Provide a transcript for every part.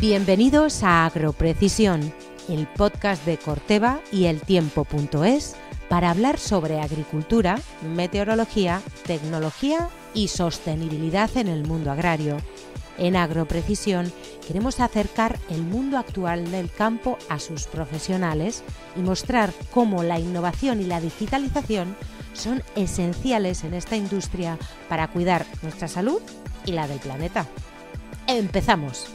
Bienvenidos a Agroprecisión, el podcast de Corteva y El Tiempo.es para hablar sobre agricultura, meteorología, tecnología y sostenibilidad en el mundo agrario. En Agroprecisión queremos acercar el mundo actual del campo a sus profesionales y mostrar cómo la innovación y la digitalización son esenciales en esta industria para cuidar nuestra salud y la del planeta. ¡Empezamos!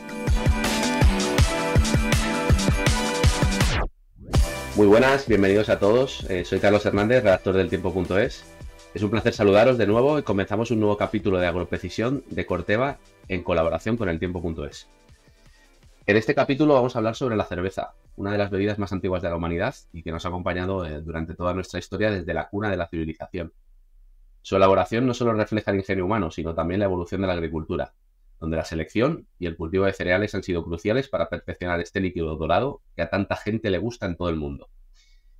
Muy buenas, bienvenidos a todos. Eh, soy Carlos Hernández, redactor del tiempo.es. Es un placer saludaros de nuevo y comenzamos un nuevo capítulo de Agroprecisión de Corteva en colaboración con el tiempo.es. En este capítulo vamos a hablar sobre la cerveza, una de las bebidas más antiguas de la humanidad y que nos ha acompañado eh, durante toda nuestra historia desde la cuna de la civilización. Su elaboración no solo refleja el ingenio humano, sino también la evolución de la agricultura, donde la selección y el cultivo de cereales han sido cruciales para perfeccionar este líquido dorado que a tanta gente le gusta en todo el mundo.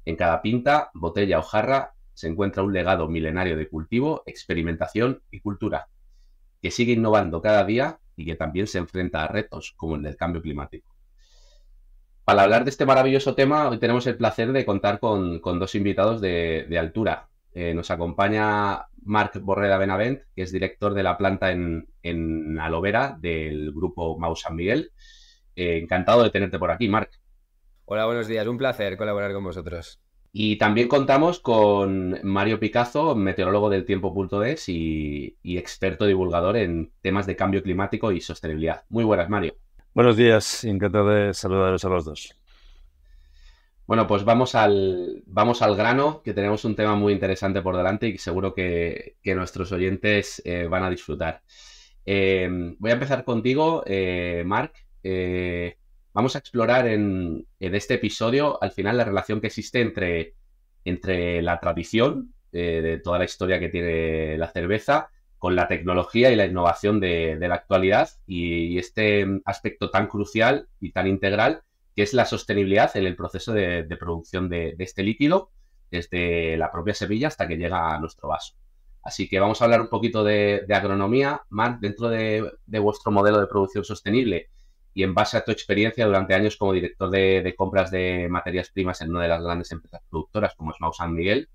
En cada pinta, botella o jarra se encuentra un legado milenario de cultivo, experimentación y cultura, que sigue innovando cada día y que también se enfrenta a retos como el del cambio climático. Para hablar de este maravilloso tema, hoy tenemos el placer de contar con, dos invitados de altura. Eh, nos acompaña Marc Borreda Benavent, que es director de la planta en, en Alovera del grupo Mau Miguel. Eh, encantado de tenerte por aquí, Marc. Hola, buenos días. Un placer colaborar con vosotros. Y también contamos con Mario Picazo, meteorólogo del tiempo.es y experto divulgador en temas de cambio climático y sostenibilidad. Muy buenas, Mario. Buenos días, encantado de saludaros a los dos. Bueno, pues vamos al, vamos al grano, que tenemos un tema muy interesante por delante y seguro que, nuestros oyentes eh, van a disfrutar. Eh, voy a empezar contigo, eh, Marc. Eh, vamos a explorar en, este episodio, al final, la relación que existe entre, entre la tradición de toda la historia que tiene la cerveza con la tecnología y la innovación de, la actualidad y este aspecto tan crucial y tan integral que es la sostenibilidad en el proceso de, producción de, este líquido desde la propia semilla hasta que llega a nuestro vaso. Así que vamos a hablar un poquito de, agronomía. Marc, dentro de, vuestro modelo de producción sostenible y en base a tu experiencia durante años como director de, compras de materias primas en una de las grandes empresas productoras como es Mau San Miguel,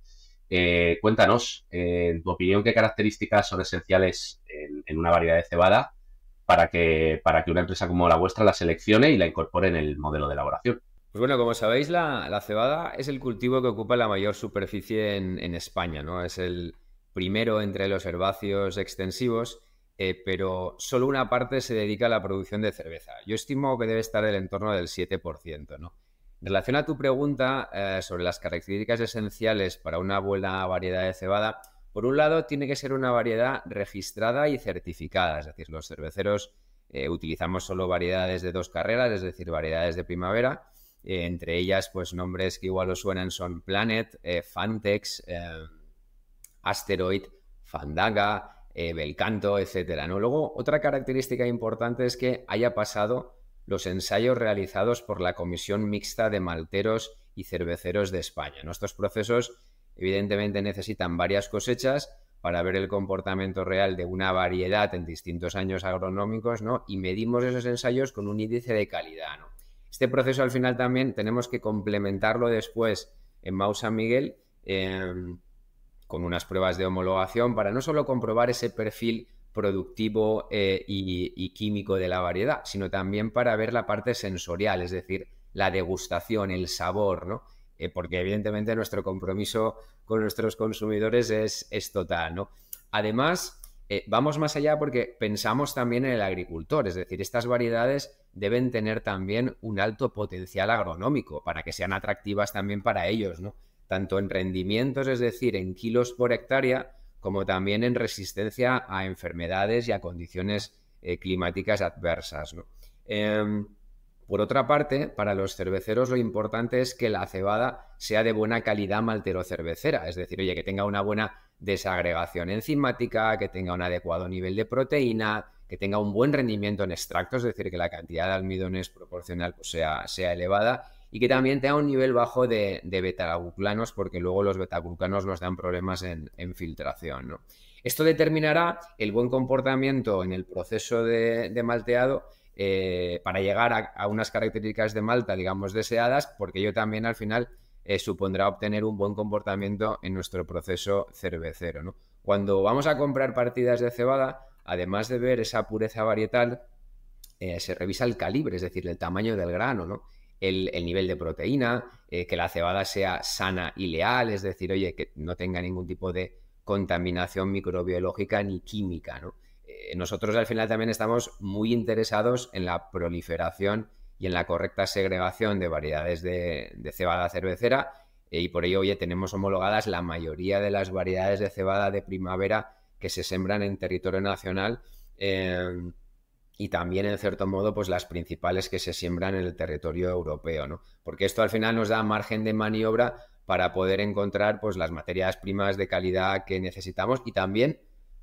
eh, cuéntanos, eh, en tu opinión, qué características son esenciales en una variedad de cebada para que, para que una empresa como la vuestra la seleccione y la incorpore en el modelo de elaboración. Pues bueno, como sabéis, la, cebada es el cultivo que ocupa la mayor superficie en, España, ¿no? Es el primero entre los herbáceos extensivos, eh, pero solo una parte se dedica a la producción de cerveza. Yo estimo que debe estar en el entorno del 7%, ¿no? En relación a tu pregunta eh, sobre las características esenciales para una buena variedad de cebada, por un lado, tiene que ser una variedad registrada y certificada, es decir, los cerveceros eh, utilizamos solo variedades de dos carreras, es decir, variedades de primavera. Eh, entre ellas, pues nombres que igual os suenan son Planet, eh, Fantex, Asteroid, Fandaga, Belcanto, etcétera. Luego, otra característica importante es que haya pasado los ensayos realizados por la Comisión Mixta de Malteros y Cerveceros de España. Nuestros procesos Evidentemente necesitan varias cosechas para ver el comportamiento real de una variedad en distintos años agronómicos, ¿no? Y medimos esos ensayos con un índice de calidad, ¿no? Este proceso al final también tenemos que complementarlo después en Mau Miguel em, con unas pruebas de homologación para no solo comprobar ese perfil productivo eh, y, y, químico de la variedad, sino también para ver la parte sensorial, es decir, la degustación, el sabor, ¿no? Eh, porque evidentemente nuestro compromiso con nuestros consumidores es, total, ¿no? Además, eh, vamos más allá porque pensamos también en el agricultor, es decir, estas variedades deben tener también un alto potencial agronómico para que sean atractivas también para ellos, ¿no? Tanto en rendimientos, es decir, en kilos por hectárea, como también en resistencia a enfermedades y a condiciones eh, climáticas adversas, ¿no? Em, por otra parte, para los cerveceros lo importante es que la cebada sea de buena calidad malterocervecera, es decir, oye, que tenga una buena desagregación enzimática, que tenga un adecuado nivel de proteína, que tenga un buen rendimiento en extractos, es decir, que la cantidad de almidones proporcional pues, sea, elevada y que también tenga un nivel bajo de, de porque luego los glucanos nos dan problemas en, filtración. Esto determinará el buen comportamiento en el proceso de malteado eh, para llegar a, unas características de Malta, digamos, deseadas, porque ello también al final eh, supondrá obtener un buen comportamiento en nuestro proceso cervecero. Cuando vamos a comprar partidas de cebada, además de ver esa pureza varietal, eh, se revisa el calibre, es decir, el tamaño del grano, el, nivel de proteína, que la cebada sea sana y leal, es decir, oye, que no tenga ningún tipo de contaminación microbiológica ni química, ¿no? Eh, nosotros al final también estamos muy interesados en la proliferación y en la correcta segregación de variedades de, cebada cervecera eh, y por ello, hoy tenemos homologadas la mayoría de las variedades de cebada de primavera que se sembran en territorio nacional em, y también, en cierto modo, pues las principales que se siembran en el territorio europeo, ¿no? Porque esto al final nos da margen de maniobra para poder encontrar pues las materias primas de calidad que necesitamos y también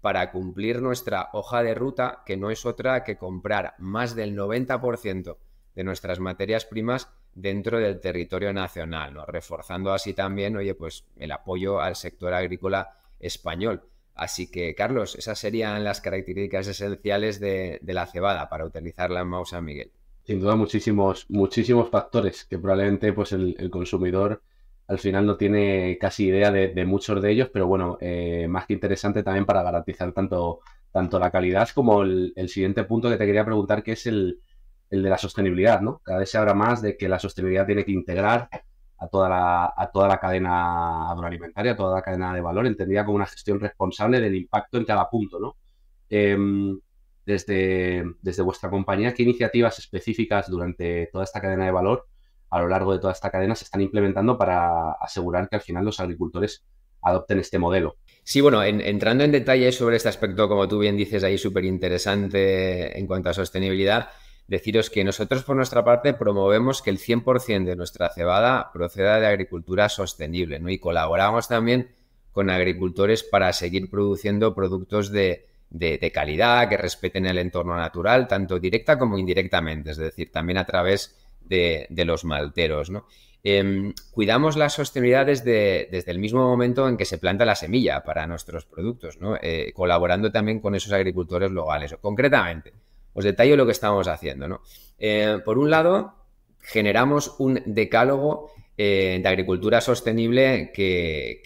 para cumplir nuestra hoja de ruta, que no es otra que comprar más del 90% de nuestras materias primas dentro del territorio nacional, reforzando así también, oye, pues el apoyo al sector agrícola español. Así que, Carlos, esas serían las características esenciales de, la cebada para utilizarla en Mausa Miguel. Sin duda, muchísimos, muchísimos factores que probablemente pues, el consumidor al final no tiene casi idea de, muchos de ellos, pero bueno, eh, más que interesante también para garantizar tanto, tanto la calidad como el, siguiente punto que te quería preguntar, que es el, de la sostenibilidad, ¿no? Cada vez se habla más de que la sostenibilidad tiene que integrar a toda la, a toda la cadena agroalimentaria, a toda la cadena de valor, entendida como una gestión responsable del impacto en cada punto, ¿no? Em, desde, desde vuestra compañía, ¿qué iniciativas específicas durante toda esta cadena de valor a lo largo de toda esta cadena se están implementando para asegurar que al final los agricultores adopten este modelo. Sí, bueno, entrando en detalle sobre este aspecto, como tú bien dices ahí, súper interesante en cuanto a sostenibilidad, deciros que nosotros por nuestra parte promovemos que el 100% de nuestra cebada proceda de agricultura sostenible, ¿no? Y colaboramos también con agricultores para seguir produciendo productos de, de calidad, que respeten el entorno natural, tanto directa como indirectamente, es decir, también a través de, los malteros, em, cuidamos la sostenibilidad desde, el mismo momento en que se planta la semilla para nuestros productos, eh, colaborando también con esos agricultores locales. Concretamente, os detallo lo que estamos haciendo. Eh, por un lado, generamos un decálogo eh, de agricultura sostenible que,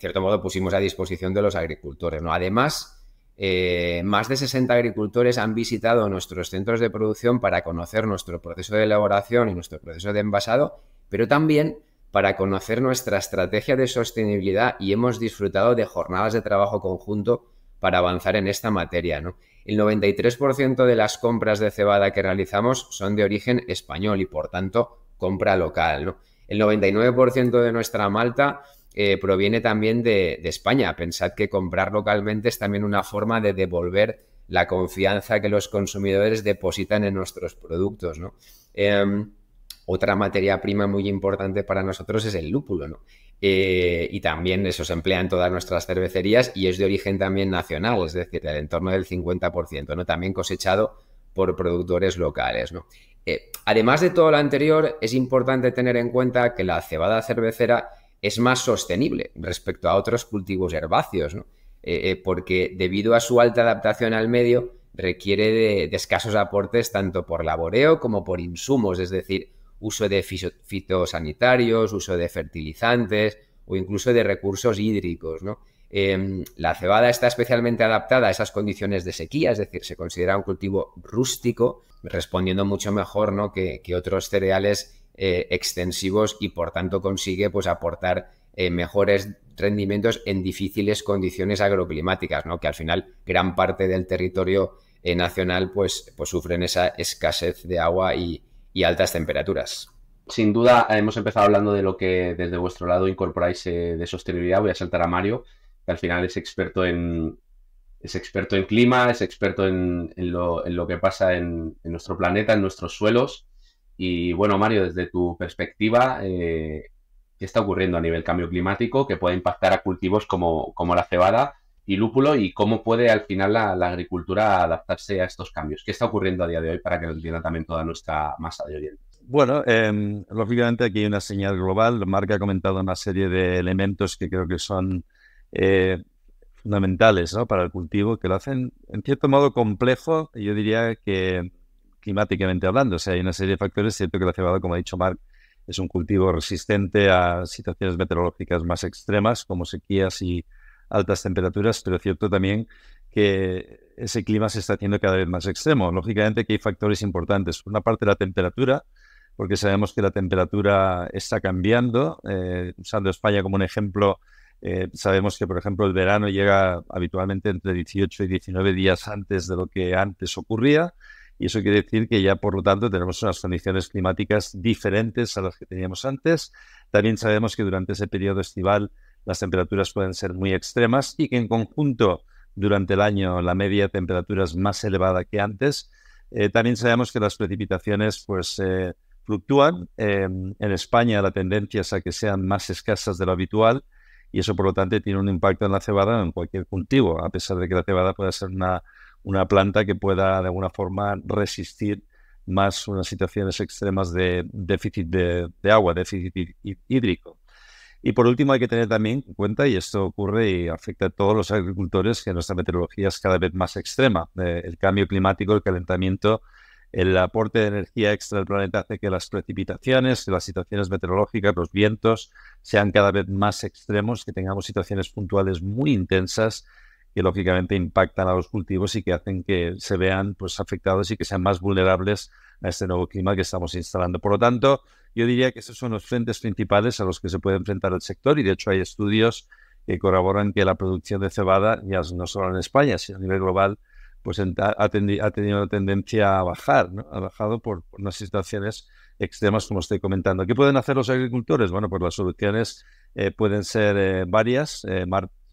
cierto modo, pusimos a disposición de los agricultores. Además, eh, más de 60 agricultores han visitado nuestros centros de producción para conocer nuestro proceso de elaboración y nuestro proceso de envasado, pero también para conocer nuestra estrategia de sostenibilidad y hemos disfrutado de jornadas de trabajo conjunto para avanzar en esta materia. El 93% de las compras de cebada que realizamos son de origen español y por tanto compra local. El 99% de nuestra malta eh, proviene también de, España. Pensad que comprar localmente es también una forma de devolver la confianza que los consumidores depositan en nuestros productos, em, otra materia prima muy importante para nosotros es el lúpulo, eh, y también eso se emplea en todas nuestras cervecerías y es de origen también nacional, es decir, del entorno del 50%, ¿no? También cosechado por productores locales, eh, además de todo lo anterior, es importante tener en cuenta que la cebada cervecera es más sostenible respecto a otros cultivos herbáceos, eh, eh, porque debido a su alta adaptación al medio requiere de, escasos aportes tanto por laboreo como por insumos, es decir, uso de fitosanitarios, uso de fertilizantes o incluso de recursos hídricos. Em, la cebada está especialmente adaptada a esas condiciones de sequía, es decir, se considera un cultivo rústico, respondiendo mucho mejor ¿no? que, que otros cereales eh, extensivos y por tanto consigue pues, aportar eh, mejores rendimientos en difíciles condiciones agroclimáticas, ¿no? que al final gran parte del territorio eh, nacional pues, pues sufren esa escasez de agua y, altas temperaturas. Sin duda hemos empezado hablando de lo que desde vuestro lado incorporáis de sostenibilidad. Voy a saltar a Mario, que al final es experto en, es experto en clima, es experto en, lo, que pasa en nuestro planeta, en nuestros suelos. Y bueno, Mario, desde tu perspectiva, eh, ¿qué está ocurriendo a nivel cambio climático que puede impactar a cultivos como, como la cebada y lúpulo y cómo puede al final la, agricultura adaptarse a estos cambios? ¿Qué está ocurriendo a día de hoy para que lo entienda también toda nuestra masa de oyentes? Bueno, em, lógicamente aquí hay una señal global. marca ha comentado una serie de elementos que creo que son eh, fundamentales para el cultivo, que lo hacen en cierto modo complejo. Yo diría que climáticamente hablando. O sea, hay una serie de factores. cierto que la cebada, como ha dicho Mark, es un cultivo resistente a situaciones meteorológicas más extremas, como sequías y altas temperaturas, pero cierto también que ese clima se está haciendo cada vez más extremo. Lógicamente que hay factores importantes. una parte, la temperatura, porque sabemos que la temperatura está cambiando. Eh, usando España como un ejemplo, eh, sabemos que, por ejemplo, el verano llega habitualmente entre 18 y 19 días antes de lo que antes ocurría y eso quiere decir que ya, por lo tanto, tenemos unas condiciones climáticas diferentes a las que teníamos antes. También sabemos que durante ese periodo estival las temperaturas pueden ser muy extremas y que en conjunto durante el año la media temperatura es más elevada que antes. Eh, también sabemos que las precipitaciones pues, eh, fluctúan. Em, en España la tendencia es a que sean más escasas de lo habitual y eso por lo tanto tiene un impacto en la cebada en cualquier cultivo, a pesar de que la cebada pueda ser una una planta que pueda de alguna forma resistir más unas situaciones extremas de déficit de, agua, déficit hídrico. Y por último hay que tener también en cuenta, y esto ocurre y afecta a todos los agricultores, que nuestra meteorología es cada vez más extrema. Eh, el cambio climático, el calentamiento, el aporte de energía extra del planeta hace que las precipitaciones, las situaciones meteorológicas, los vientos sean cada vez más extremos, que tengamos situaciones puntuales muy intensas que lógicamente impactan a los cultivos y que hacen que se vean pues, afectados y que sean más vulnerables a este nuevo clima que estamos instalando. Por lo tanto, yo diría que esos son los frentes principales a los que se puede enfrentar el sector y de hecho hay estudios que corroboran que la producción de cebada, ya no solo en España, sino a nivel global, pues ha, tenido una tendencia a bajar, ha bajado por, unas situaciones extremas como estoy comentando. ¿Qué pueden hacer los agricultores? Bueno, pues las soluciones eh, pueden ser eh, varias. Eh,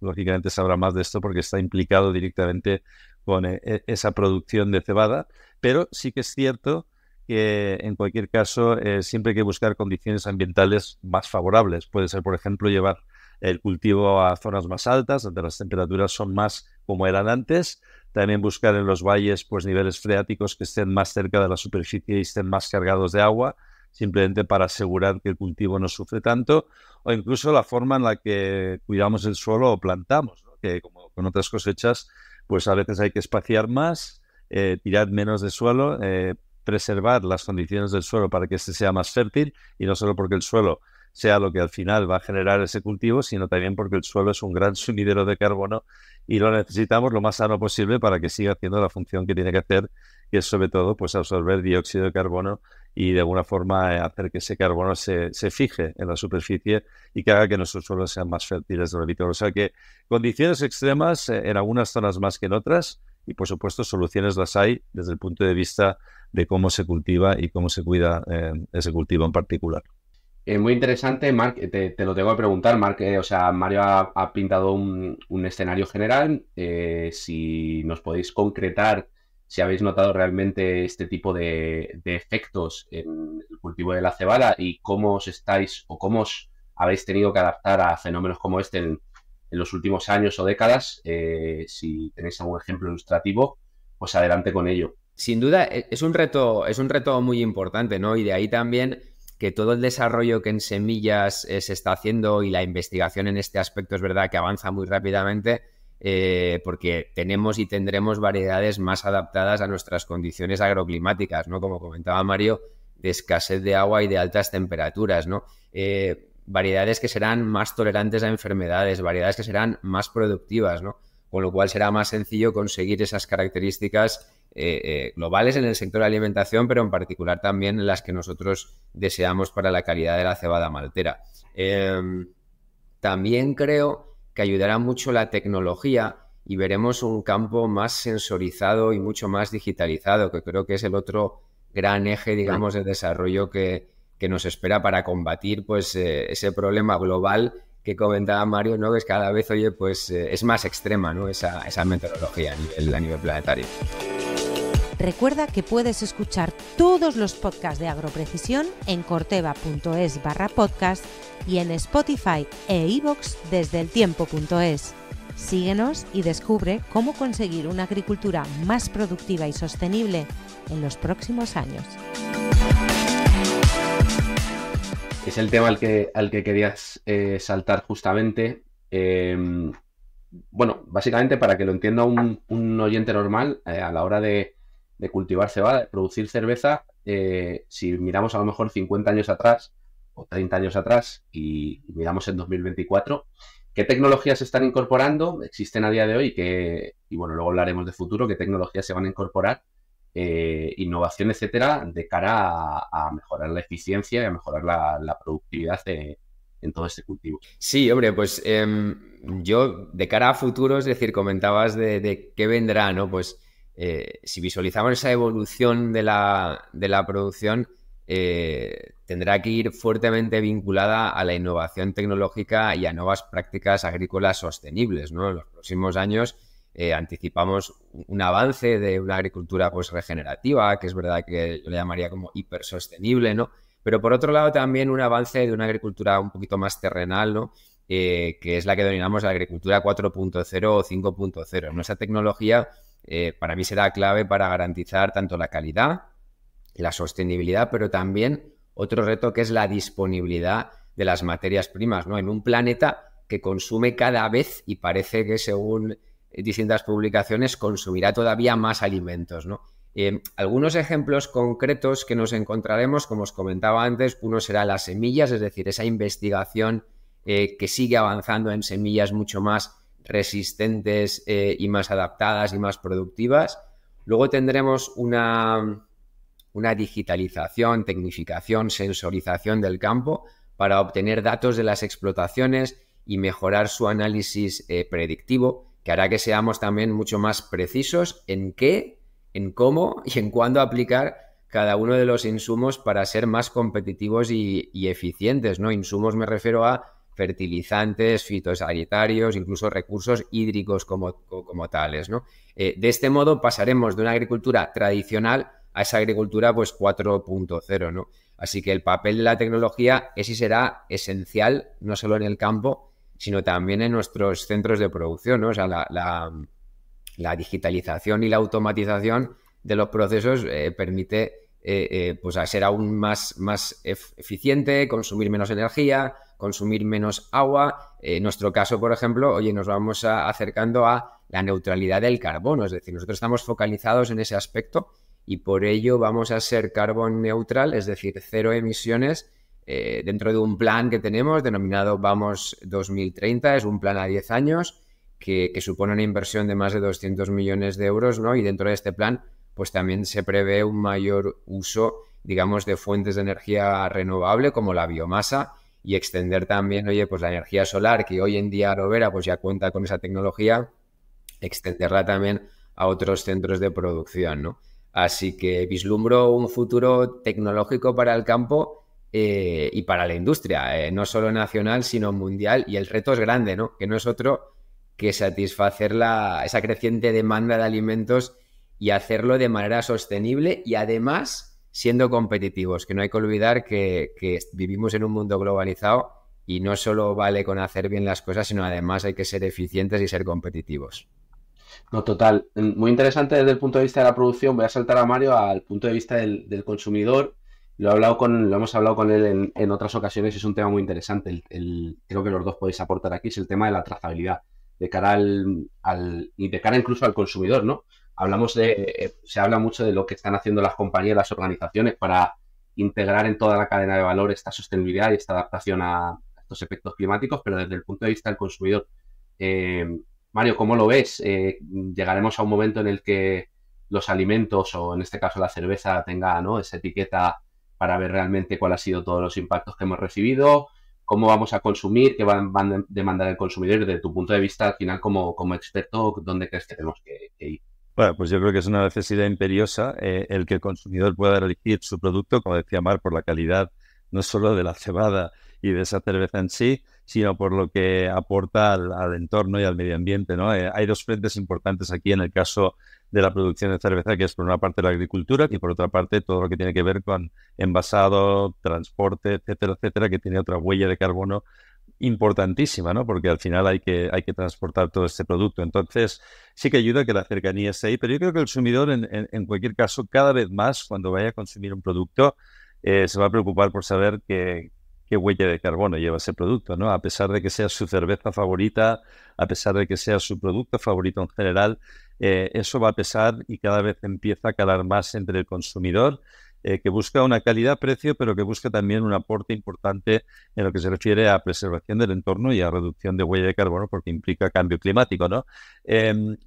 lógicamente sabrá más de esto porque está implicado directamente con eh, e, esa producción de cebada, pero sí que es cierto que en cualquier caso eh, siempre hay que buscar condiciones ambientales más favorables. Puede ser, por ejemplo, llevar el cultivo a zonas más altas, donde las temperaturas son más como eran antes. También buscar en los valles pues, niveles freáticos que estén más cerca de la superficie y estén más cargados de agua simplemente para asegurar que el cultivo no sufre tanto, o incluso la forma en la que cuidamos el suelo o plantamos, que como con otras cosechas, pues a veces hay que espaciar más, eh, tirar menos de suelo, eh, preservar las condiciones del suelo para que este sea más fértil, y no solo porque el suelo sea lo que al final va a generar ese cultivo, sino también porque el suelo es un gran sumidero de carbono y lo necesitamos lo más sano posible para que siga haciendo la función que tiene que hacer, que es sobre todo pues absorber dióxido de carbono y de alguna forma eh, hacer que ese carbono se, fije en la superficie y que haga que nuestros suelos sean más fértiles de lo habitual. O sea que condiciones extremas eh, en algunas zonas más que en otras y por supuesto soluciones las hay desde el punto de vista de cómo se cultiva y cómo se cuida eh, ese cultivo en particular. Es muy interesante, Mark. Te, lo tengo que preguntar, Mark. o sea, Mario ha, pintado un, un escenario general. si nos podéis concretar si habéis notado realmente este tipo de, efectos en el cultivo de la cebada y cómo os estáis o cómo os habéis tenido que adaptar a fenómenos como este en, los últimos años o décadas. Eh, si tenéis algún ejemplo ilustrativo, pues adelante con ello. Sin duda, e, es un reto, es un reto muy importante, ¿no? Y de ahí también que todo el desarrollo que en semillas eh, se está haciendo y la investigación en este aspecto es verdad que avanza muy rápidamente eh, porque tenemos y tendremos variedades más adaptadas a nuestras condiciones agroclimáticas, ¿no? Como comentaba Mario, de escasez de agua y de altas temperaturas, ¿no? Eh, variedades que serán más tolerantes a enfermedades, variedades que serán más productivas, ¿no? Con lo cual será más sencillo conseguir esas características eh, globales en el sector de alimentación, pero en particular también las que nosotros deseamos para la calidad de la cebada maltera. Em, también creo que ayudará mucho la tecnología y veremos un campo más sensorizado y mucho más digitalizado, que creo que es el otro gran eje, digamos, de desarrollo que, nos espera para combatir pues, eh, ese problema global que comentaba Mario, ¿no? que es cada vez, oye, pues eh, es más extrema ¿no? esa, esa meteorología a nivel, a nivel planetario. Recuerda que puedes escuchar todos los podcasts de Agroprecisión en corteva.es barra podcast y en Spotify e iBox desde eltiempo.es. Síguenos y descubre cómo conseguir una agricultura más productiva y sostenible en los próximos años. Es el tema al que, al que querías eh, saltar justamente. Em, bueno, básicamente para que lo entienda un, oyente normal, eh, a la hora de, de cultivar cebada, de producir cerveza, eh, si miramos a lo mejor 50 años atrás o 30 años atrás y miramos en 2024, ¿qué tecnologías se están incorporando? Existen a día de hoy que, y bueno, luego hablaremos de futuro, qué tecnologías se van a incorporar, eh, innovación, etcétera, de cara a, mejorar la eficiencia y a mejorar la, productividad en todo este cultivo. Sí, hombre, pues em, yo de cara a futuro, es decir, comentabas de, de, qué vendrá, ¿no? Pues eh, si visualizamos esa evolución de la, producción, eh, tendrá que ir fuertemente vinculada a la innovación tecnológica y a nuevas prácticas agrícolas sostenibles. En los próximos años eh, anticipamos un avance de una agricultura pues, regenerativa, que es verdad que yo le llamaría como hipersostenible, ¿no? pero por otro lado también un avance de una agricultura un poquito más terrenal, que es la que denominamos la agricultura 4.0 o 5.0, en esa tecnología eh, para mí será clave para garantizar tanto la calidad, la sostenibilidad, pero también otro reto que es la disponibilidad de las materias primas, ¿no? En un planeta que consume cada vez y parece que según distintas publicaciones consumirá todavía más alimentos, eh, algunos ejemplos concretos que nos encontraremos, como os comentaba antes, uno será las semillas, es decir, esa investigación eh, que sigue avanzando en semillas mucho más resistentes eh, y más adaptadas y más productivas. Luego tendremos una, una digitalización, tecnificación, sensorización del campo para obtener datos de las explotaciones y mejorar su análisis eh, predictivo, que hará que seamos también mucho más precisos en qué, en cómo y en cuándo aplicar cada uno de los insumos para ser más competitivos y, y eficientes. ¿no? Insumos me refiero a fertilizantes, fitosanitarios, incluso recursos hídricos como, tales. ¿no? Eh, de este modo pasaremos de una agricultura tradicional a esa agricultura pues 4.0. ¿no? Así que el papel de la tecnología es y será esencial, no solo en el campo, sino también en nuestros centros de producción. O sea, la, digitalización y la automatización de los procesos eh, permite eh, pues ser aún más, más eficiente, consumir menos energía, consumir menos agua. en nuestro caso, por ejemplo, oye, nos vamos acercando a la neutralidad del carbono, es decir, nosotros estamos focalizados en ese aspecto y por ello vamos a ser carbon neutral, es decir, cero emisiones eh, dentro de un plan que tenemos denominado Vamos 2030, es un plan a 10 años que, supone una inversión de más de 200 millones de euros, ¿no? Y dentro de este plan, pues también se prevé un mayor uso, digamos, de fuentes de energía renovable como la biomasa y extender también, oye, pues la energía solar, que hoy en día Arovera pues ya cuenta con esa tecnología, extenderla también a otros centros de producción, ¿no? Así que vislumbro un futuro tecnológico para el campo eh, y para la industria, eh, no solo nacional, sino mundial, y el reto es grande, ¿no? Que no es otro que satisfacer la, esa creciente demanda de alimentos y hacerlo de manera sostenible y además siendo competitivos, que no hay que olvidar que, vivimos en un mundo globalizado y no solo vale con hacer bien las cosas, sino además hay que ser eficientes y ser competitivos. No, total. Mm, muy interesante desde el punto de vista de la producción. Voy a saltar a Mario al punto de vista del, consumidor. Lo, hablado con, lo hemos hablado con él en, otras ocasiones y es un tema muy interesante. creo que los dos podéis aportar aquí. Es el tema de la trazabilidad de cara al, y de cara incluso al consumidor, ¿no? hablamos de, eh, se habla mucho de lo que están haciendo las compañías, las organizaciones para integrar en toda la cadena de valor esta sostenibilidad y esta adaptación a estos efectos climáticos, pero desde el punto de vista del consumidor, eh, Mario, ¿cómo lo ves? Eh, ¿Llegaremos a un momento en el que los alimentos o en este caso la cerveza tenga esa etiqueta para ver realmente cuáles han sido todos los impactos que hemos recibido? ¿Cómo vamos a consumir? ¿Qué van, a demandar el consumidor? Desde tu punto de vista, al final, como, como experto, ¿dónde crees que tenemos que ir? Bueno, pues yo creo que es una necesidad imperiosa eh, el que el consumidor pueda elegir su producto, como decía Mar, por la calidad no solo de la cebada y de esa cerveza en sí, sino por lo que aporta al, entorno y al medio ambiente. ¿no? Eh, hay dos frentes importantes aquí en el caso de la producción de cerveza, que es por una parte la agricultura y por otra parte todo lo que tiene que ver con envasado, transporte, etcétera, etcétera, que tiene otra huella de carbono importantísima, ¿no? Porque al final hay que, hay que transportar todo este producto. Entonces, sí que ayuda que la cercanía esté ahí, pero yo creo que el consumidor, en, cualquier caso, cada vez más, cuando vaya a consumir un producto, eh, se va a preocupar por saber qué huella de carbono lleva ese producto, ¿no? A pesar de que sea su cerveza favorita, a pesar de que sea su producto favorito en general, eh, eso va a pesar y cada vez empieza a calar más entre el consumidor eh, que busca una calidad-precio, pero que busca también un aporte importante en lo que se refiere a preservación del entorno y a reducción de huella de carbono, porque implica cambio climático, em,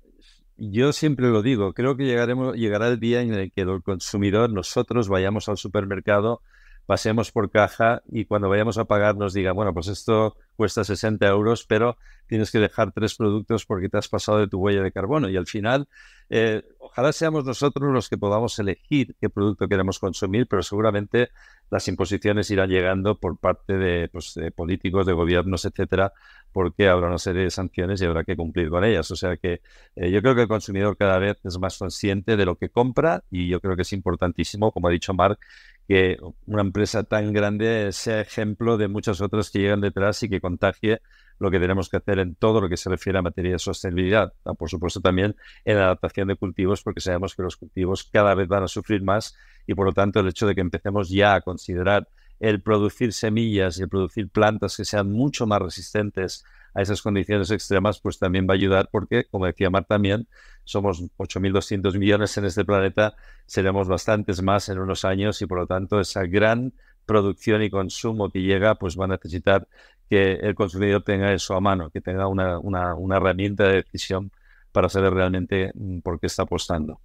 yo siempre lo digo, creo que llegaremos, llegará el día en el que el consumidor, nosotros vayamos al supermercado pasemos por caja y cuando vayamos a pagar nos diga, bueno, pues esto cuesta 60 euros, pero tienes que dejar tres productos porque te has pasado de tu huella de carbono. Y al final, eh, ojalá seamos nosotros los que podamos elegir qué producto queremos consumir, pero seguramente las imposiciones irán llegando por parte de, pues, políticos, de gobiernos, etcétera, porque habrá una serie de sanciones y habrá que cumplir con ellas. O sea que eh, yo creo que el consumidor cada vez es más consciente de lo que compra y yo creo que es importantísimo, como ha dicho Marc, que una empresa tan grande sea ejemplo de muchas otras que llegan detrás y que contagie lo que tenemos que hacer en todo lo que se refiere a materia de sostenibilidad. Ah, por supuesto también en la adaptación de cultivos, porque sabemos que los cultivos cada vez van a sufrir más y por lo tanto el hecho de que empecemos ya a considerar el producir semillas y el producir plantas que sean mucho más resistentes a esas condiciones extremas, pues también va a ayudar porque, como decía Marta también, somos 8.200 millones en este planeta, seremos bastantes más en unos años y por lo tanto esa gran producción y consumo que llega, pues va a necesitar que el consumidor tenga eso a mano, que tenga una, herramienta de decisión para saber realmente mm, por qué está apostando.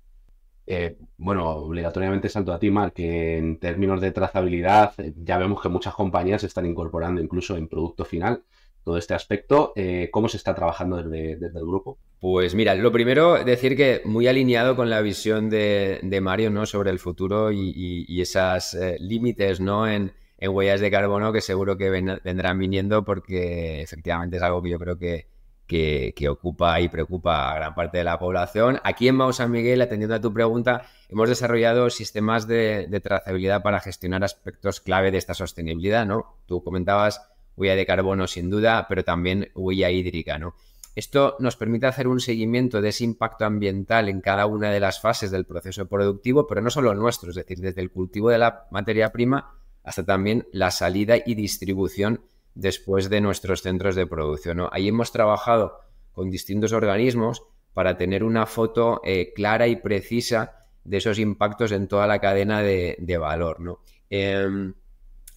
Eh, bueno, obligatoriamente salto a ti, Mar, que en términos de trazabilidad eh, ya vemos que muchas compañías se están incorporando incluso en producto final todo este aspecto. Eh, ¿Cómo se está trabajando desde, el grupo? Pues mira, lo primero decir que muy alineado con la visión de, Mario ¿no? sobre el futuro y, y, esas eh, límites ¿no? en, en, huellas de carbono que seguro que vendrán viniendo porque efectivamente es algo que yo creo que, que, ocupa y preocupa a gran parte de la población. Aquí en Mao San Miguel, atendiendo a tu pregunta, hemos desarrollado sistemas de, de trazabilidad para gestionar aspectos clave de esta sostenibilidad. ¿no? Tú comentabas huella de carbono sin duda, pero también huella hídrica, ¿no? Esto nos permite hacer un seguimiento de ese impacto ambiental en cada una de las fases del proceso productivo, pero no solo nuestro, es decir, desde el cultivo de la materia prima hasta también la salida y distribución después de nuestros centros de producción. ¿no? Ahí hemos trabajado con distintos organismos para tener una foto eh, clara y precisa de esos impactos en toda la cadena de, valor. ¿no? Em,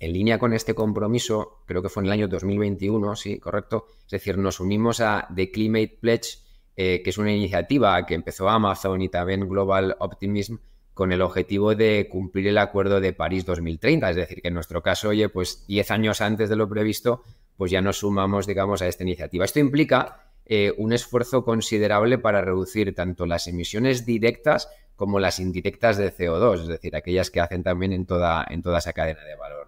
en línea con este compromiso, creo que fue en el año 2021, sí, correcto, es decir, nos unimos a The Climate Pledge, eh, que es una iniciativa que empezó Amazon y también Global Optimism con el objetivo de cumplir el Acuerdo de París 2030, es decir, que en nuestro caso, oye, pues 10 años antes de lo previsto, pues ya nos sumamos, digamos, a esta iniciativa. Esto implica eh, un esfuerzo considerable para reducir tanto las emisiones directas como las indirectas de CO2, es decir, aquellas que hacen también en toda, en toda esa cadena de valor.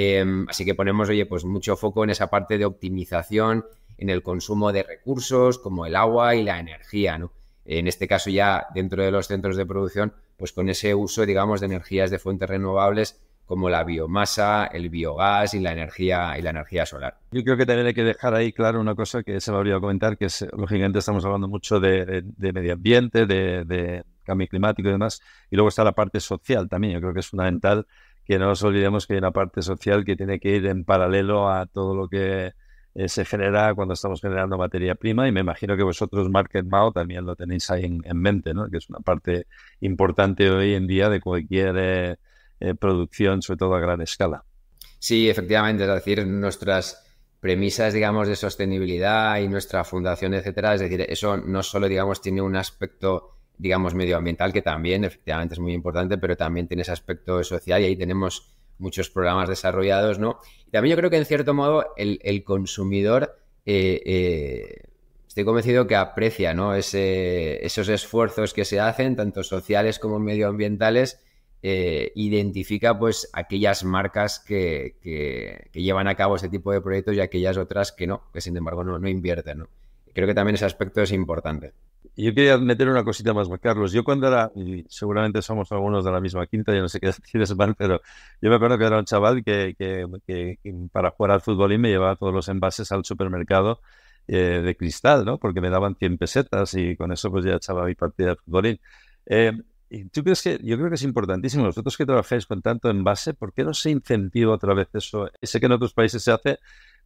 Em, así que ponemos, oye, pues mucho foco en esa parte de optimización, en el consumo de recursos como el agua y la energía, ¿no? En este caso ya dentro de los centros de producción, pues con ese uso, digamos, de energías de fuentes renovables como la biomasa, el biogás y la energía y la energía solar. Yo creo que también hay que dejar ahí claro una cosa que se me habría comentar, que es, lógicamente estamos hablando mucho de, medio ambiente, de, de, cambio climático y demás, y luego está la parte social también, yo creo que es fundamental que no nos olvidemos que hay una parte social que tiene que ir en paralelo a todo lo que eh, se genera cuando estamos generando materia prima y me imagino que vosotros, Market Mao, también lo tenéis ahí en, mente, ¿no? que es una parte importante hoy en día de cualquier eh, eh, producción, sobre todo a gran escala. Sí, efectivamente, es decir, nuestras premisas, digamos, de sostenibilidad y nuestra fundación, etcétera, es decir, eso no solo, digamos, tiene un aspecto digamos, medioambiental, que también efectivamente es muy importante, pero también tiene ese aspecto social y ahí tenemos muchos programas desarrollados, ¿no? también yo creo que en cierto modo el, consumidor, eh, eh, estoy convencido que aprecia, ¿no? esos esfuerzos que se hacen, tanto sociales como medioambientales, eh, identifica pues aquellas marcas que, llevan a cabo ese tipo de proyectos y aquellas otras que no, que sin embargo no, invierten, Creo que también ese aspecto es importante yo quería meter una cosita más, Carlos. Yo cuando era, y seguramente somos algunos de la misma quinta, yo no sé qué decirles mal, pero yo me acuerdo que era un chaval que, para jugar al fútbol y me llevaba todos los envases al supermercado eh, de cristal, ¿no? Porque me daban 100 pesetas y con eso pues ya echaba mi partida de fútbol. Eh, ¿Tú crees que, yo creo que es importantísimo, vosotros que trabajáis con tanto envase, ¿por qué no se incentiva otra vez eso? Sé que en otros países se hace,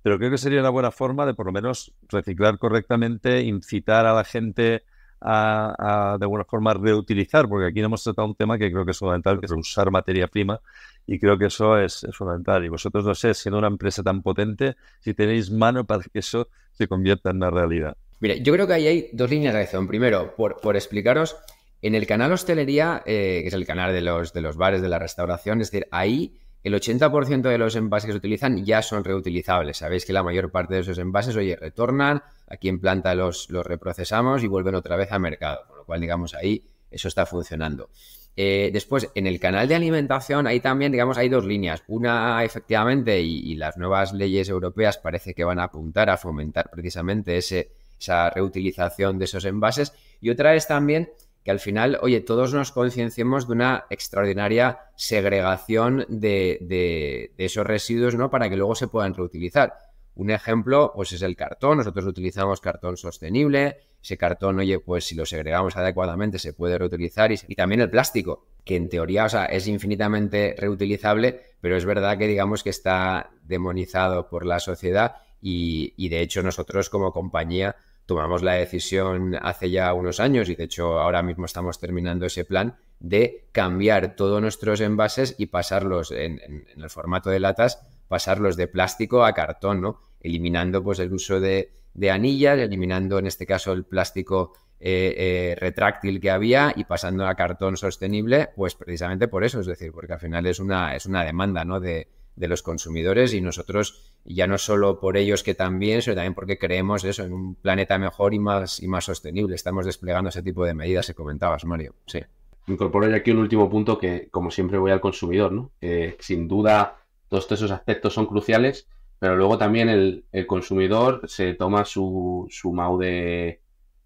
pero creo que sería una buena forma de por lo menos reciclar correctamente, incitar a la gente de alguna forma reutilizar, porque aquí hemos tratado un tema que creo que es fundamental, que es usar materia prima, y creo que eso es, fundamental. Y vosotros, no sé, siendo una empresa tan potente, si tenéis mano para que eso se convierta en una realidad. Mire, yo creo que ahí hay dos líneas de acción. Primero, por, por explicaros, en el canal hostelería, eh, que es el canal de de los bares, de la restauración, es decir, ahí el 80% de los envases que se utilizan ya son reutilizables. Sabéis que la mayor parte de esos envases, oye, retornan, aquí en planta los, reprocesamos y vuelven otra vez al mercado, con lo cual, digamos, ahí eso está funcionando. Eh, después, en el canal de alimentación, ahí también, digamos, hay dos líneas. Una, efectivamente, y, las nuevas leyes europeas parece que van a apuntar a fomentar precisamente esa reutilización de esos envases. Y otra es también que al final, oye, todos nos concienciemos de una extraordinaria segregación de, esos residuos, ¿no? Para que luego se puedan reutilizar. Un ejemplo, pues es el cartón. Nosotros utilizamos cartón sostenible. Ese cartón, oye, pues si lo segregamos adecuadamente se puede reutilizar. Y, también el plástico, que en teoría, o sea, es infinitamente reutilizable, pero es verdad que digamos que está demonizado por la sociedad y, y de hecho nosotros como compañía tomamos la decisión hace ya unos años y de hecho ahora mismo estamos terminando ese plan de cambiar todos nuestros envases y pasarlos en, el formato de latas, pasarlos de plástico a cartón, ¿no? Eliminando pues el uso de, anillas, eliminando en este caso el plástico eh, eh, retráctil que había y pasando a cartón sostenible, pues precisamente por eso, es decir, porque al final es una, es una demanda, ¿no? De, de los consumidores y nosotros ya no solo por ellos que también, sino también porque creemos eso en un planeta mejor y más y más sostenible. Estamos desplegando ese tipo de medidas que comentabas, Mario. Sí. Incorporo aquí un último punto que, como siempre, voy al consumidor, ¿no? Eh, sin duda, todos esos aspectos son cruciales, pero luego también el, consumidor se toma su, su Mau de,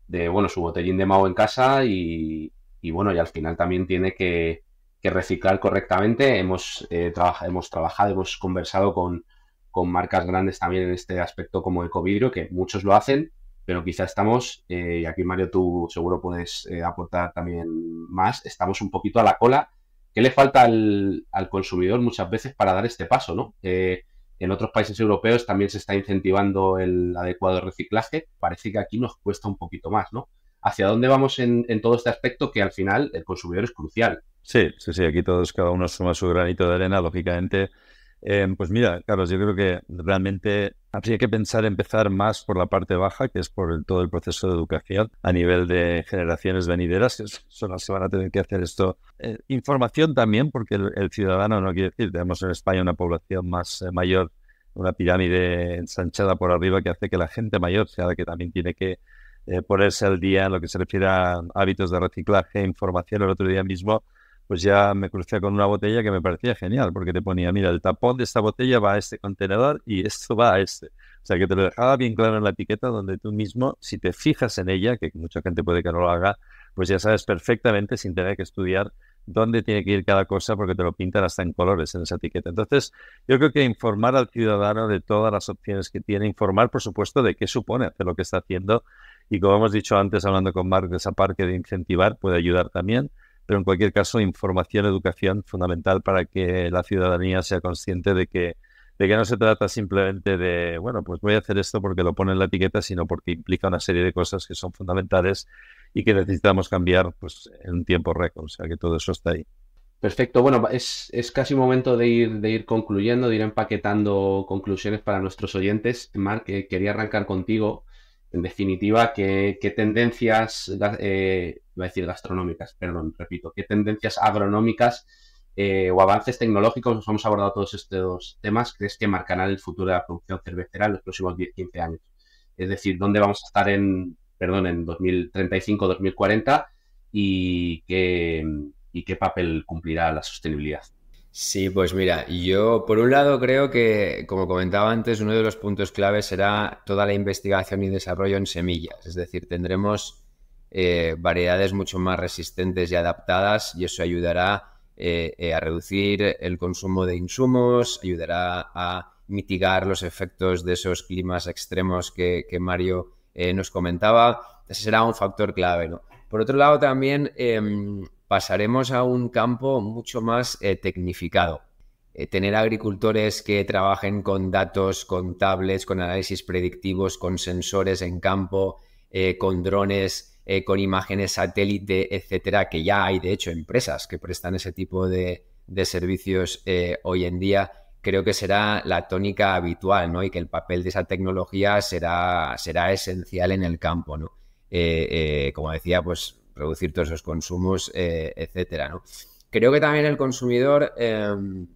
de, bueno, su botellín de Mau en casa y, y bueno, y al final también tiene que, reciclar correctamente. Hemos, eh, trabajado hemos trabajado, hemos conversado con, con, marcas grandes también en este aspecto como Ecovidrio, que muchos lo hacen, pero quizá estamos, eh, y aquí Mario tú seguro puedes eh, aportar también más, estamos un poquito a la cola. ¿Qué le falta al, al consumidor muchas veces para dar este paso? ¿no? en otros países europeos también se está incentivando el adecuado reciclaje. Parece que aquí nos cuesta un poquito más, ¿no? ¿Hacia dónde vamos en, en todo este aspecto que al final el consumidor es crucial? Sí, sí, sí, aquí todos, cada uno suma su granito de arena, lógicamente. Em, pues mira, Carlos, yo creo que realmente habría que pensar empezar más por la parte baja, que es por todo el proceso de educación a nivel de generaciones venideras, que son las que van a tener que hacer esto. Eh, información también, porque el, ciudadano no quiere decir, tenemos en España una población más eh, mayor, una pirámide ensanchada por arriba que hace que la gente mayor sea la que también tiene que eh, ponerse al día en lo que se refiere a hábitos de reciclaje, información. El otro día mismo pues ya me crucé con una botella que me parecía genial, porque te ponía, mira, el tapón de esta botella va a este contenedor y esto va a este. O sea, que te lo dejaba bien claro en la etiqueta, donde tú mismo, si te fijas en ella, que mucha gente puede que no lo haga, pues ya sabes perfectamente, sin tener que estudiar, dónde tiene que ir cada cosa, porque te lo pintan hasta en colores en esa etiqueta. Entonces, yo creo que informar al ciudadano de todas las opciones que tiene, informar, por supuesto, de qué supone hacer lo que está haciendo. Y como hemos dicho antes, hablando con Mark esa parte de incentivar, puede ayudar también pero en cualquier caso, información, educación, fundamental para que la ciudadanía sea consciente de que, de no se trata simplemente de, bueno, pues voy a hacer esto porque lo pone en la etiqueta, sino porque implica una serie de cosas que son fundamentales y que necesitamos cambiar pues, en un tiempo récord. O sea que todo eso está ahí. Perfecto, bueno, es, casi momento de ir, de ir concluyendo, de ir empaquetando conclusiones para nuestros oyentes. mar quería arrancar contigo en definitiva, qué, tendencias, eh, a decir gastronómicas, perdón, repito, qué tendencias agronómicas eh, o avances tecnológicos, nos hemos abordado todos estos temas, crees que marcarán el futuro de la producción cervecera en los próximos 10-15 años? Es decir, ¿dónde vamos a estar en, perdón, en 2035-2040 y qué, y qué papel cumplirá la sostenibilidad? Sí, pues mira, yo por un lado creo que, como comentaba antes, uno de los puntos claves será toda la investigación y desarrollo en semillas. Es decir, tendremos eh, variedades mucho más resistentes y adaptadas y eso ayudará eh, eh, a reducir el consumo de insumos, ayudará a mitigar los efectos de esos climas extremos que, Mario nos comentaba. Ese será un factor clave. Por otro lado, también em, pasaremos a un campo mucho más eh, tecnificado. Eh, tener agricultores que trabajen con datos contables, con análisis predictivos, con sensores en campo, eh, con drones, con imágenes satélite, etcétera, que ya hay de hecho empresas que prestan ese tipo de, servicios hoy en día, creo que será la tónica habitual, ¿no? Y que el papel de esa tecnología será, será esencial en el campo, ¿no? como decía, pues reducir todos esos consumos, eh, etcétera, Creo que también el consumidor em,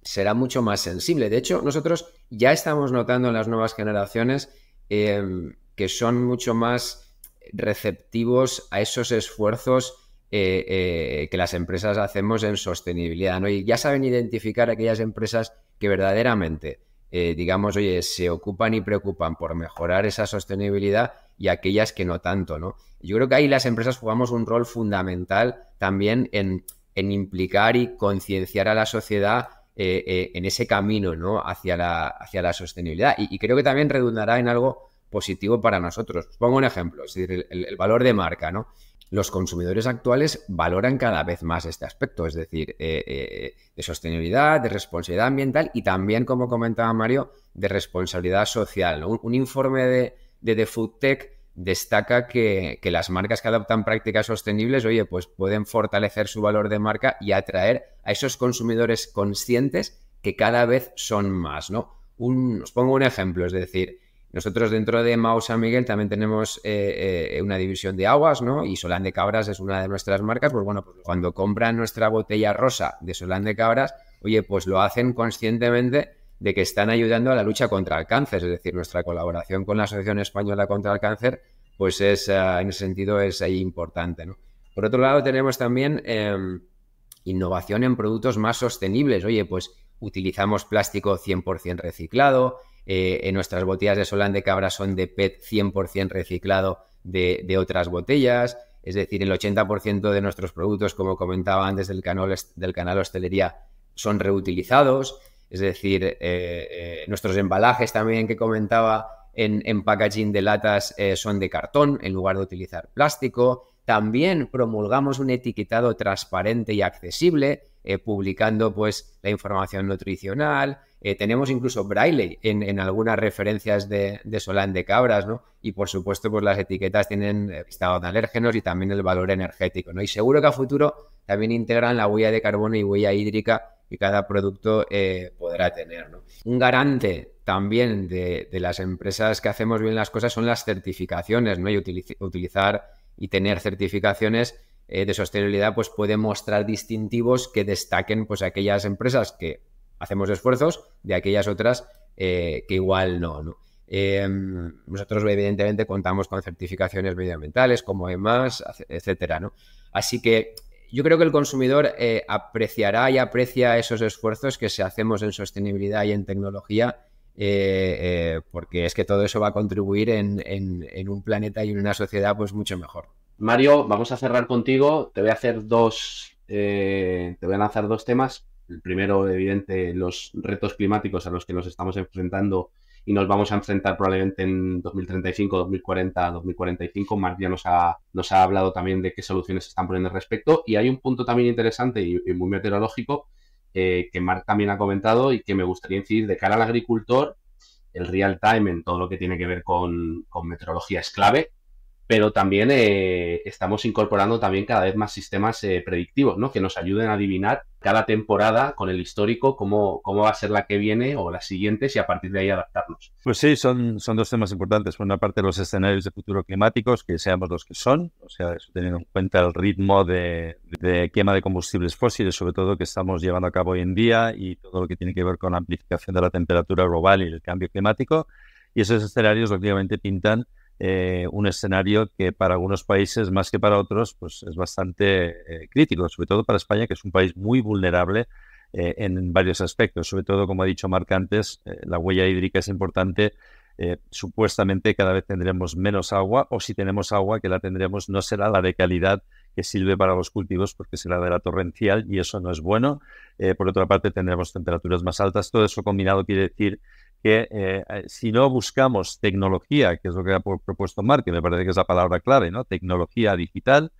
será mucho más sensible. De hecho, nosotros ya estamos notando en las nuevas generaciones em, que son mucho más receptivos a esos esfuerzos eh, eh, que las empresas hacemos en sostenibilidad, Y ya saben identificar aquellas empresas que verdaderamente eh, digamos, oye, se ocupan y preocupan por mejorar esa sostenibilidad y aquellas que no tanto, ¿no? Yo creo que ahí las empresas jugamos un rol fundamental también en, implicar y concienciar a la sociedad eh, eh, en ese camino, ¿no? Hacia la, hacia la sostenibilidad. Y, creo que también redundará en algo positivo para nosotros. pongo un ejemplo, es decir, el valor de marca, ¿no? los consumidores actuales valoran cada vez más este aspecto, es decir, eh, eh, de sostenibilidad, de responsabilidad ambiental y también, como comentaba Mario, de responsabilidad social. Un, informe de, de The Food Tech destaca que, las marcas que adoptan prácticas sostenibles, oye, pues pueden fortalecer su valor de marca y atraer a esos consumidores conscientes que cada vez son más, ¿no? os pongo un ejemplo, es decir, nosotros dentro de Mao San Miguel también tenemos eh, eh, una división de aguas, ¿no? Y Solán de Cabras es una de nuestras marcas. Pues bueno, pues cuando compran nuestra botella rosa de Solán de Cabras, oye, pues lo hacen conscientemente de que están ayudando a la lucha contra el cáncer. Es decir, nuestra colaboración con la Asociación Española contra el Cáncer, pues es, eh, en ese sentido es ahí importante, Por otro lado, tenemos también em, innovación en productos más sostenibles. Oye, pues utilizamos plástico 100% reciclado, eh, en nuestras botellas de Solán de Cabra son de PET 100% reciclado de, otras botellas. Es decir, el 80% de nuestros productos, como comentaba antes del canal, del canal hostelería, son reutilizados. Es decir, eh, eh, nuestros embalajes también que comentaba en, en packaging de latas son de cartón en lugar de utilizar plástico. También promulgamos un etiquetado transparente y accesible eh, publicando pues la información nutricional. Eh, tenemos incluso braille en, algunas referencias de, de, Solán de Cabras, ¿no? Y por supuesto, pues las etiquetas tienen eh, estado de alérgenos y también el valor energético, ¿no? Y seguro que a futuro también integran la huella de carbono y huella hídrica que cada producto podrá tener, Un garante también de, las empresas que hacemos bien las cosas son las certificaciones, ¿no? Y utilizar y tener certificaciones eh, de sostenibilidad pues puede mostrar distintivos que destaquen pues aquellas empresas que hacemos esfuerzos de aquellas otras eh, que igual no, em, nosotros evidentemente contamos con certificaciones medioambientales como EMAS, etcétera, Así que yo creo que el consumidor eh, apreciará y aprecia esos esfuerzos que se hacemos en sostenibilidad y en tecnología, porque es que todo eso va a contribuir en, en un planeta y en una sociedad pues mucho mejor. Mario, vamos a cerrar contigo. Te voy a hacer dos, eh, te voy a lanzar dos temas. El primero, evidente, los retos climáticos a los que nos estamos enfrentando y nos vamos a enfrentar probablemente en 2035, 2040, 2045. Marc ya nos ha, nos ha hablado también de qué soluciones se están poniendo al respecto. Y hay un punto también interesante y, muy meteorológico eh, que Marc también ha comentado y que me gustaría incidir de cara al agricultor. El real time en todo lo que tiene que ver con, con meteorología es clave pero también eh, estamos incorporando también cada vez más sistemas eh, predictivos, ¿no? Que nos ayuden a adivinar cada temporada con el histórico cómo, cómo va a ser la que viene o las siguientes y a partir de ahí adaptarnos. Pues sí, son, son dos temas importantes. Por una parte, los escenarios de futuro climáticos, que seamos los que son, o sea, teniendo en cuenta el ritmo de, de quema de combustibles fósiles, sobre todo que estamos llevando a cabo hoy en día y todo lo que tiene que ver con la amplificación de la temperatura global y el cambio climático. Y esos escenarios, lógicamente, pintan eh, un escenario que para algunos países, más que para otros, pues es bastante eh, crítico, sobre todo para España, que es un país muy vulnerable eh, en varios aspectos. Sobre todo, como ha dicho Marc antes, la huella hídrica es importante. supuestamente cada vez tendremos menos agua o si tenemos agua que la tendremos no será la de calidad que sirve para los cultivos porque será de la torrencial y eso no es bueno. por otra parte tendremos temperaturas más altas. Todo eso combinado quiere decir que eh, eh, si no buscamos tecnología, que es lo que ha propuesto Mark, que me parece que es la palabra clave, ¿no? Tecnología digital,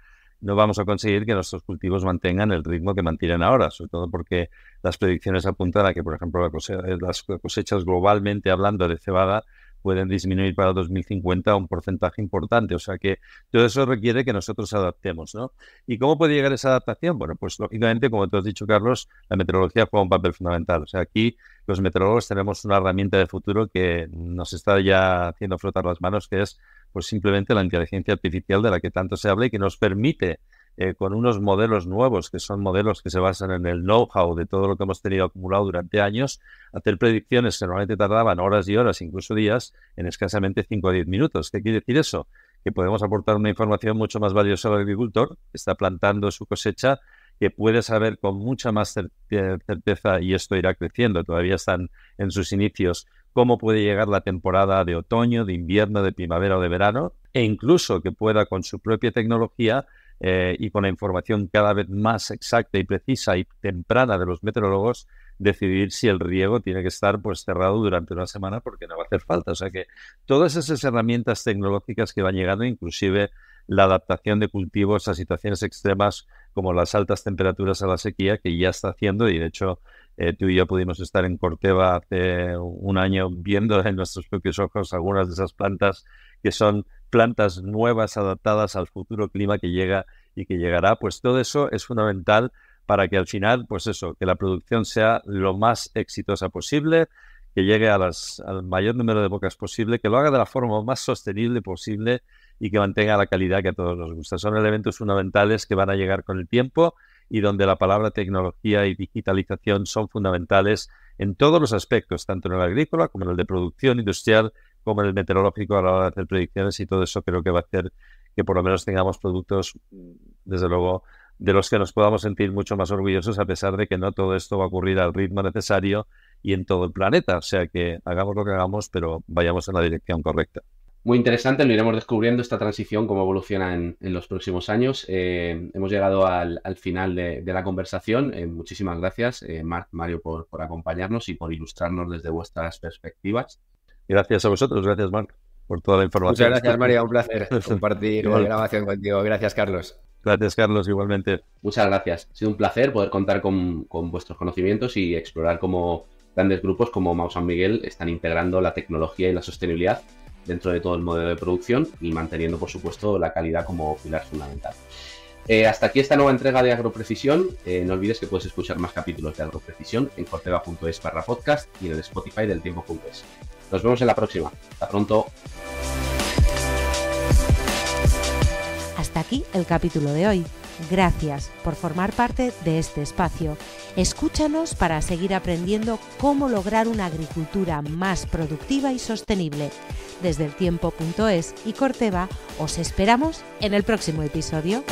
no vamos a conseguir que nuestros cultivos mantengan el ritmo que mantienen ahora, sobre todo porque las predicciones apuntan a que, por ejemplo, eh, las cosechas globalmente hablando de cebada pueden disminuir para 2050 un porcentaje importante. O sea que todo eso requiere que nosotros adaptemos, ¿no? ¿Y cómo puede llegar esa adaptación? Bueno, pues lógicamente, como tú has dicho, Carlos, la meteorología juega un papel fundamental. O sea, aquí los meteorólogos tenemos una herramienta de futuro que nos está ya haciendo flotar las manos, que es pues simplemente la inteligencia artificial de la que tanto se habla y que nos permite eh, con unos modelos nuevos, que son modelos que se basan en el know-how de todo lo que hemos tenido acumulado durante años, hacer predicciones que normalmente tardaban horas y horas, incluso días, en escasamente 5 o 10 minutos. ¿Qué quiere decir eso? Que podemos aportar una información mucho más valiosa al agricultor que está plantando su cosecha, que puede saber con mucha más eh, certeza, y esto irá creciendo, todavía están en sus inicios, cómo puede llegar la temporada de otoño, de invierno, de primavera o de verano, e incluso que pueda con su propia tecnología eh, y con la información cada vez más exacta y precisa y temprana de los meteorólogos, decidir si el riego tiene que estar pues cerrado durante una semana porque no va a hacer falta. O sea que todas esas herramientas tecnológicas que van llegando, inclusive la adaptación de cultivos a situaciones extremas como las altas temperaturas a la sequía que ya está haciendo y de hecho eh, tú y yo pudimos estar en Corteva hace un año viendo en nuestros propios ojos algunas de esas plantas que son plantas nuevas adaptadas al futuro clima que llega y que llegará, pues todo eso es fundamental para que al final, pues eso, que la producción sea lo más exitosa posible, que llegue al mayor número de bocas posible, que lo haga de la forma más sostenible posible y que mantenga la calidad que a todos nos gusta. Son elementos fundamentales que van a llegar con el tiempo y donde la palabra tecnología y digitalización son fundamentales en todos los aspectos, tanto en el agrícola como en el de producción industrial como el meteorológico a la hora de hacer predicciones y todo eso creo que va a hacer que por lo menos tengamos productos, desde luego, de los que nos podamos sentir mucho más orgullosos, a pesar de que no todo esto va a ocurrir al ritmo necesario y en todo el planeta. O sea que hagamos lo que hagamos, pero vayamos en la dirección correcta. Muy interesante, lo iremos descubriendo esta transición, cómo evoluciona en, los próximos años. Eh, hemos llegado al, final de, la conversación. Eh, muchísimas gracias, eh, Marc, Mario, por acompañarnos y por ilustrarnos desde vuestras perspectivas. Gracias a vosotros, gracias Marc, por toda la información. Muchas gracias María, un placer compartir la grabación contigo. Gracias Carlos. Gracias Carlos, igualmente. Muchas gracias. Ha sido un placer poder contar con, vuestros conocimientos y explorar cómo grandes grupos como Mau San Miguel están integrando la tecnología y la sostenibilidad dentro de todo el modelo de producción y manteniendo, por supuesto, la calidad como pilar fundamental. Eh, hasta aquí esta nueva entrega de Agroprecisión. Eh, no olvides que puedes escuchar más capítulos de Agroprecisión en corteva.es barra podcast y en el Spotify del tiempo.es. Nos vemos en la próxima. Hasta pronto. Hasta aquí el capítulo de hoy. Gracias por formar parte de este espacio. Escúchanos para seguir aprendiendo cómo lograr una agricultura más productiva y sostenible. Desde el tiempo.es y Corteva os esperamos en el próximo episodio.